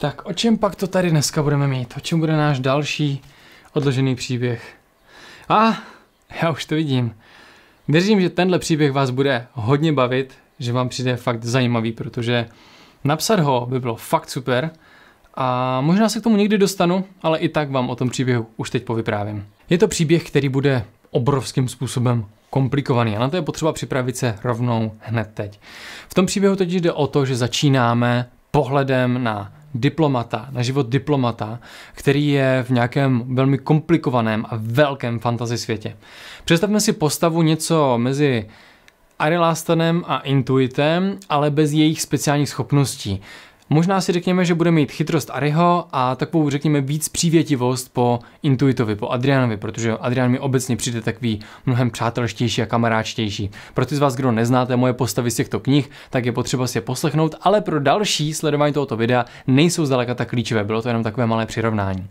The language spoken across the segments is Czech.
Tak o čem pak to tady dneska budeme mít? O čem bude náš další odložený příběh? A já už to vidím. Věřím, že tenhle příběh vás bude hodně bavit, že vám přijde fakt zajímavý, protože napsat ho by bylo fakt super a možná se k tomu někdy dostanu, ale i tak vám o tom příběhu už teď povyprávím. Je to příběh, který bude obrovským způsobem komplikovaný a na to je potřeba připravit se rovnou hned teď. V tom příběhu teď jde o to, že začínáme pohledem na diplomata, na život diplomata, který je v nějakém velmi komplikovaném a velkém fantasy světě. Představme si postavu něco mezi Arilastanem a Intuitem, ale bez jejich speciálních schopností. Možná si řekněme, že bude mít chytrost Ariho a takovou, řekněme, víc přívětivost po Intuitovi, po Adrianovi, protože Adrian mi obecně přijde takový mnohem přátelštější a kamaráčtější. Pro ty z vás, kdo neznáte moje postavy z těchto knih, tak je potřeba si je poslechnout, ale pro další sledování tohoto videa nejsou zdaleka tak klíčivé, bylo to jenom takové malé přirovnání.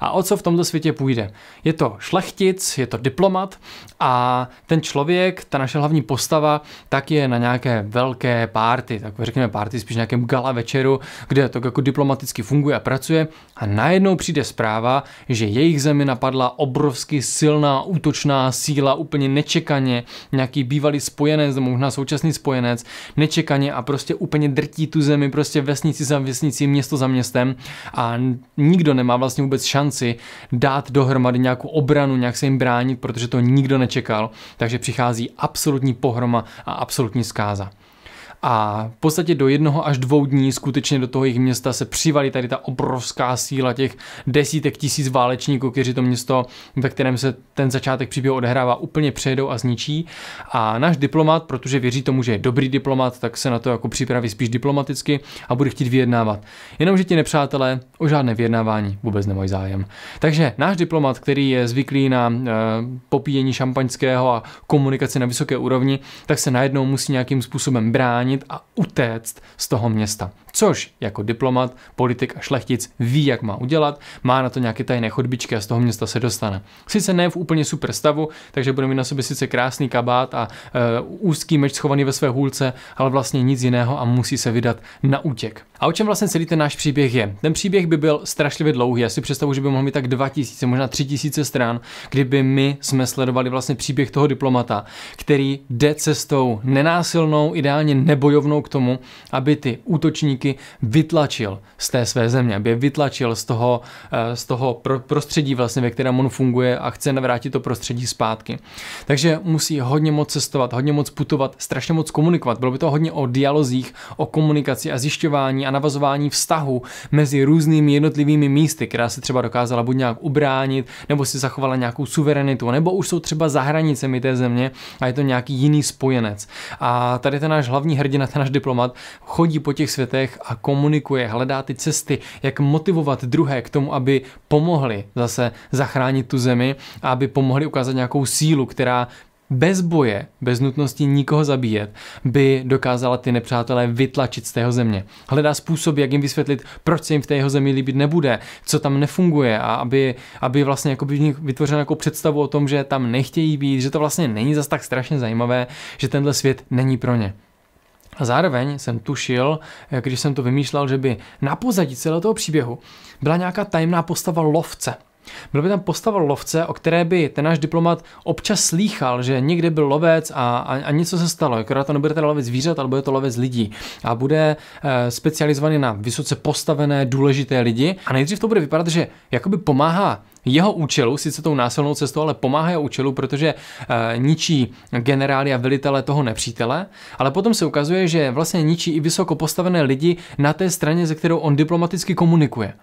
A o co v tomto světě půjde? Je to šlechtic, je to diplomat a ten člověk, ta naše hlavní postava, tak je na nějaké velké párty, tak řekněme párty, spíš nějakém gala večeru, kde to jako diplomaticky funguje a pracuje a najednou přijde zpráva, že jejich zemi napadla obrovsky silná útočná síla úplně nečekaně, nějaký bývalý spojenec, možná současný spojenec, nečekaně a prostě úplně drtí tu zemi, prostě vesnici za vesnici, město za městem a nikdo nemá vlastně vůbec šanci dát dohromady nějakou obranu, nějak se jim bránit, protože to nikdo nečekal, takže přichází absolutní pohroma a absolutní zkáza a v podstatě do jednoho až dvou dní skutečně do toho jejich města se přivali tady ta obrovská síla těch desítek tisíc válečníků, kteří to město, ve kterém se ten začátek příběhu odehrává, úplně přejedou a zničí. A náš diplomat, protože věří tomu, že je dobrý diplomat, tak se na to jako připraví spíš diplomaticky a bude chtít vyjednávat. Jenomže ti nepřátelé o žádné vyjednávání vůbec nemají zájem. Takže náš diplomat, který je zvyklý na e, popíjení šampaňského a komunikaci na vysoké úrovni, tak se najednou musí nějakým způsobem bránit zachránit a utéct z toho města. Což jako diplomat, politik a šlechtic ví, jak má udělat, má na to nějaké tajné chodbičky a z toho města se dostane. Sice ne v úplně super stavu, takže bude mít na sobě sice krásný kabát a e, úzký meč schovaný ve své hůlce, ale vlastně nic jiného a musí se vydat na útěk. A o čem vlastně celý ten náš příběh je? Ten příběh by byl strašlivě dlouhý, já si představu, že by mohl mít tak 2000, možná 3000 stran, kdyby my jsme sledovali vlastně příběh toho diplomata, který jde cestou nenásilnou, ideálně ne bojovnou k tomu, aby ty útočníky vytlačil z té své země, aby je vytlačil z toho, eh, z toho prostředí, vlastně, ve kterém on funguje a chce navrátit to prostředí zpátky. Takže musí hodně moc cestovat, hodně moc putovat, strašně moc komunikovat. Bylo by to hodně o dialozích, o komunikaci a zjišťování a navazování vztahu mezi různými jednotlivými místy, která se třeba dokázala buď nějak ubránit, nebo si zachovala nějakou suverenitu, nebo už jsou třeba za hranicemi té země a je to nějaký jiný spojenec. A tady ten náš hlavní hrdina hrdina, ten náš diplomat, chodí po těch světech a komunikuje, hledá ty cesty, jak motivovat druhé k tomu, aby pomohli zase zachránit tu zemi a aby pomohli ukázat nějakou sílu, která bez boje, bez nutnosti nikoho zabíjet, by dokázala ty nepřátelé vytlačit z tého země. Hledá způsob, jak jim vysvětlit, proč se jim v tého zemi líbit nebude, co tam nefunguje a aby, aby vlastně jako by vytvořil jako představu o tom, že tam nechtějí být, že to vlastně není zas tak strašně zajímavé, že tenhle svět není pro ně. A zároveň jsem tušil, když jsem to vymýšlel, že by na pozadí celého toho příběhu byla nějaká tajemná postava lovce. Byl by tam postava lovce, o které by ten náš diplomat občas slýchal, že někde byl lovec a, a, a něco se stalo. Akorát to nebude teda lovec zvířat, ale bude to lovec lidí. A bude e, specializovaný na vysoce postavené, důležité lidi. A nejdřív to bude vypadat, že jakoby pomáhá jeho účelu, sice tou násilnou cestou, ale pomáhá jeho účelu, protože e, ničí generály a velitele toho nepřítele, ale potom se ukazuje, že vlastně ničí i vysoko postavené lidi na té straně, ze kterou on diplomaticky komunikuje.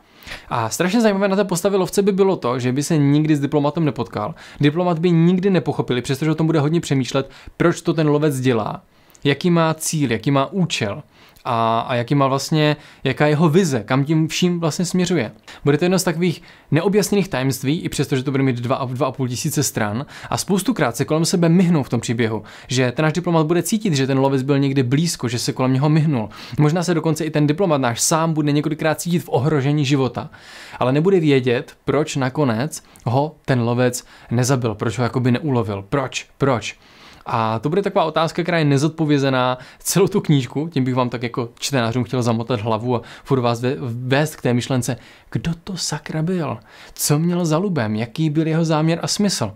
A strašně zajímavé na té postavě lovce by bylo to, že by se nikdy s diplomatem nepotkal. Diplomat by nikdy nepochopili, přestože o tom bude hodně přemýšlet, proč to ten lovec dělá jaký má cíl, jaký má účel a, a jaký má vlastně, jaká jeho vize, kam tím vším vlastně směřuje. Bude to jedno z takových neobjasněných tajemství, i přesto, že to bude mít 2,5 tisíce stran a krát se kolem sebe myhnou v tom příběhu, že ten náš diplomat bude cítit, že ten lovec byl někdy blízko, že se kolem něho myhnul. Možná se dokonce i ten diplomat náš sám bude několikrát cítit v ohrožení života, ale nebude vědět, proč nakonec ho ten lovec nezabil, proč ho jakoby neulovil, proč, proč. A to bude taková otázka, která je nezodpovězená celou tu knížku, tím bych vám tak jako čtenářům chtěl zamotat hlavu a furt vás vést k té myšlence, kdo to sakra byl, co měl za lubem, jaký byl jeho záměr a smysl.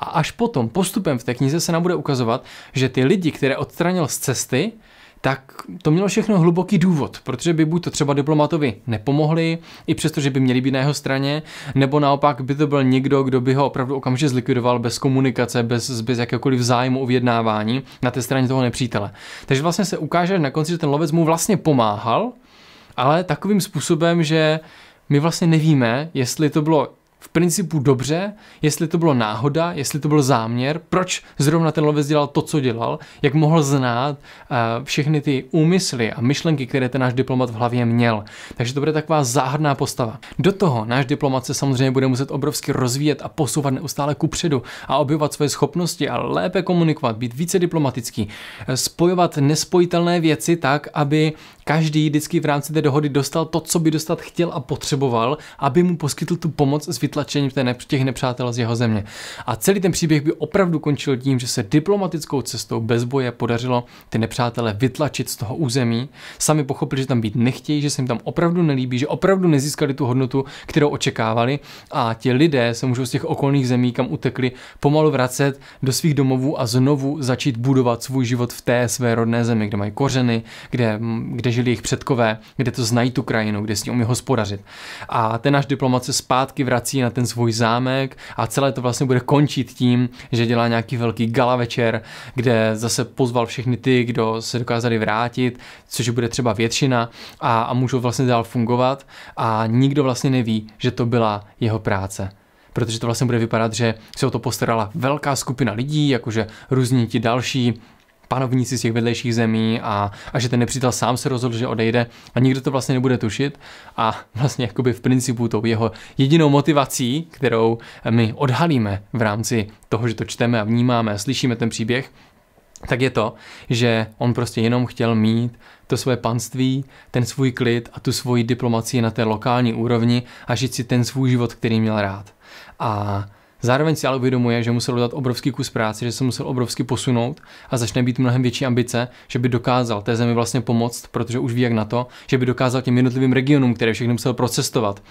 A až potom, postupem v té knize se nám bude ukazovat, že ty lidi, které odstranil z cesty, tak to mělo všechno hluboký důvod, protože by buď to třeba diplomatovi nepomohli, i přesto, že by měli být na jeho straně, nebo naopak by to byl někdo, kdo by ho opravdu okamžitě zlikvidoval bez komunikace, bez, bez jakéhokoliv zájmu o vyjednávání na té straně toho nepřítele. Takže vlastně se ukáže na konci, že ten lovec mu vlastně pomáhal, ale takovým způsobem, že my vlastně nevíme, jestli to bylo v principu dobře, jestli to bylo náhoda, jestli to byl záměr, proč zrovna ten lovec dělal to, co dělal, jak mohl znát uh, všechny ty úmysly a myšlenky, které ten náš diplomat v hlavě měl. Takže to bude taková záhadná postava. Do toho náš diplomat se samozřejmě bude muset obrovsky rozvíjet a posouvat neustále kupředu a objevovat své schopnosti a lépe komunikovat, být více diplomatický, eh, spojovat nespojitelné věci tak, aby Každý vždycky v rámci té dohody dostal to, co by dostat chtěl a potřeboval, aby mu poskytl tu pomoc s vytlačením těch nepřátel z jeho země. A celý ten příběh by opravdu končil tím, že se diplomatickou cestou bez boje podařilo ty nepřátele vytlačit z toho území. Sami pochopili, že tam být nechtějí, že se jim tam opravdu nelíbí, že opravdu nezískali tu hodnotu, kterou očekávali a ti lidé se můžou z těch okolních zemí, kam utekli, pomalu vracet do svých domovů a znovu začít budovat svůj život v té své rodné zemi, kde mají kořeny, kde, kde žili jejich předkové, kde to znají tu krajinu, kde s ní umí hospodařit. A ten náš diplomat se zpátky vrací na ten svůj zámek a celé to vlastně bude končit tím, že dělá nějaký velký gala večer, kde zase pozval všechny ty, kdo se dokázali vrátit, což bude třeba většina a, a můžou vlastně dál fungovat a nikdo vlastně neví, že to byla jeho práce protože to vlastně bude vypadat, že se o to postarala velká skupina lidí, jakože různí ti další panovníci z těch vedlejších zemí a, a že ten nepřítel sám se rozhodl, že odejde a nikdo to vlastně nebude tušit a vlastně jakoby v principu tou jeho jedinou motivací, kterou my odhalíme v rámci toho, že to čteme a vnímáme, slyšíme ten příběh, tak je to, že on prostě jenom chtěl mít to svoje panství, ten svůj klid a tu svoji diplomacii na té lokální úrovni a žít si ten svůj život, který měl rád. A Zároveň si ale uvědomuje, že musel dodat obrovský kus práce, že se musel obrovsky posunout a začne být mnohem větší ambice, že by dokázal té zemi vlastně pomoct, protože už ví jak na to, že by dokázal těm jednotlivým regionům, které všechny musel procestovat,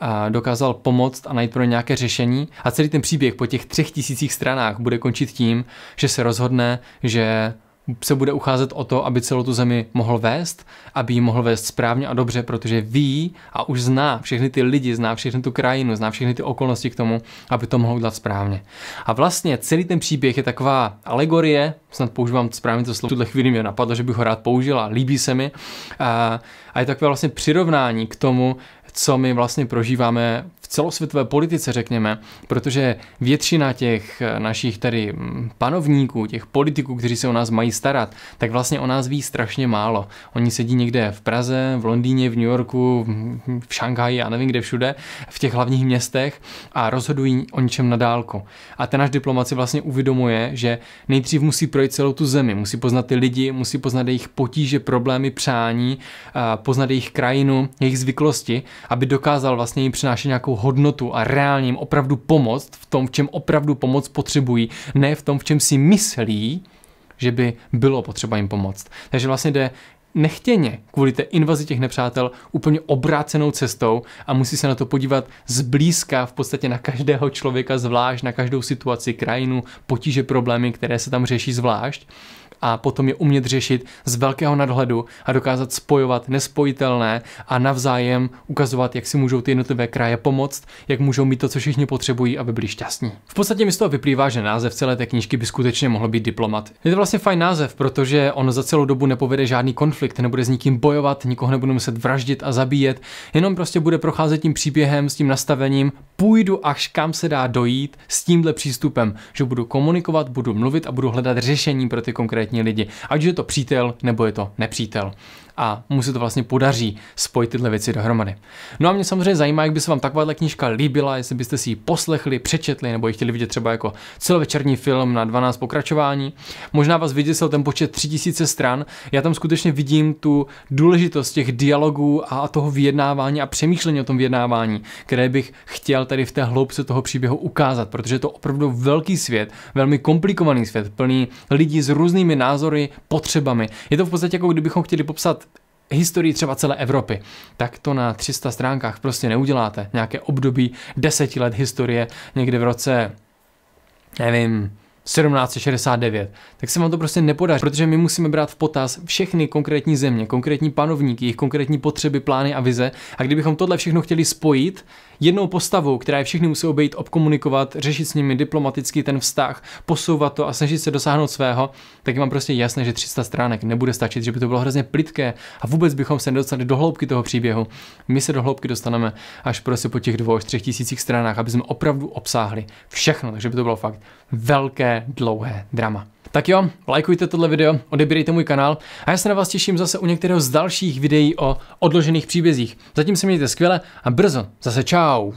a dokázal pomoct a najít pro ně nějaké řešení. A celý ten příběh po těch třech tisících stranách bude končit tím, že se rozhodne, že se bude ucházet o to, aby celou tu zemi mohl vést, aby ji mohl vést správně a dobře, protože ví a už zná všechny ty lidi, zná všechny tu krajinu, zná všechny ty okolnosti k tomu, aby to mohl udělat správně. A vlastně celý ten příběh je taková alegorie, snad používám správně to slovo, v tuhle chvíli mě napadlo, že bych ho rád použila, líbí se mi, a, a je takové vlastně přirovnání k tomu, co my vlastně prožíváme celosvětové politice, řekněme, protože většina těch eh, našich tady mm, panovníků, těch politiků, kteří se o nás mají starat, tak vlastně o nás ví strašně málo. Oni sedí někde v Praze, v Londýně, v New Yorku, v Šanghaji a nevím kde všude, v těch hlavních městech a rozhodují o ničem na dálku. A ten náš diplomat si vlastně uvědomuje, že nejdřív musí projít celou tu zemi, musí poznat ty lidi, musí poznat jejich potíže, problémy, přání, eh, poznat jejich krajinu, jejich zvyklosti, aby dokázal vlastně jim přinášet nějakou hodnotu a reálně jim opravdu pomoct v tom, v čem opravdu pomoc potřebují, ne v tom, v čem si myslí, že by bylo potřeba jim pomoct. Takže vlastně jde nechtěně kvůli té invazi těch nepřátel úplně obrácenou cestou a musí se na to podívat zblízka v podstatě na každého člověka zvlášť, na každou situaci, krajinu, potíže, problémy, které se tam řeší zvlášť a potom je umět řešit z velkého nadhledu a dokázat spojovat nespojitelné a navzájem ukazovat, jak si můžou ty jednotlivé kraje pomoct, jak můžou mít to, co všichni potřebují, aby byli šťastní. V podstatě mi z toho vyplývá, že název celé té knížky by skutečně mohl být diplomat. Je to vlastně fajn název, protože on za celou dobu nepovede žádný konflikt konflikt, nebude s nikým bojovat, nikoho nebudu muset vraždit a zabíjet, jenom prostě bude procházet tím příběhem s tím nastavením, půjdu až kam se dá dojít s tímhle přístupem, že budu komunikovat, budu mluvit a budu hledat řešení pro ty konkrétní lidi, ať je to přítel nebo je to nepřítel a mu se to vlastně podaří spojit tyhle věci dohromady. No a mě samozřejmě zajímá, jak by se vám takováhle knížka líbila, jestli byste si ji poslechli, přečetli nebo ji chtěli vidět třeba jako celovečerní film na 12 pokračování. Možná vás vyděsil ten počet 3000 stran. Já tam skutečně vidím tu důležitost těch dialogů a toho vyjednávání a přemýšlení o tom vyjednávání, které bych chtěl tady v té hloubce toho příběhu ukázat, protože je to opravdu velký svět, velmi komplikovaný svět, plný lidí s různými názory, potřebami. Je to v podstatě jako kdybychom chtěli popsat historii třeba celé Evropy, tak to na 300 stránkách prostě neuděláte. Nějaké období deseti let historie někde v roce, nevím, 1769, tak se vám to prostě nepodaří, protože my musíme brát v potaz všechny konkrétní země, konkrétní panovníky, jejich konkrétní potřeby, plány a vize. A kdybychom tohle všechno chtěli spojit jednou postavou, která je všechny musí obejít, obkomunikovat, řešit s nimi diplomaticky ten vztah, posouvat to a snažit se dosáhnout svého, tak je vám prostě jasné, že 300 stránek nebude stačit, že by to bylo hrozně plitké a vůbec bychom se nedostali do hloubky toho příběhu. My se do hloubky dostaneme až prostě po těch dvou až třech tisících stranách, aby jsme opravdu obsáhli všechno, takže by to bylo fakt velké dlouhé drama. Tak jo, lajkujte tohle video, odebírejte můj kanál a já se na vás těším zase u některého z dalších videí o odložených příbězích. Zatím se mějte skvěle a brzo zase čau.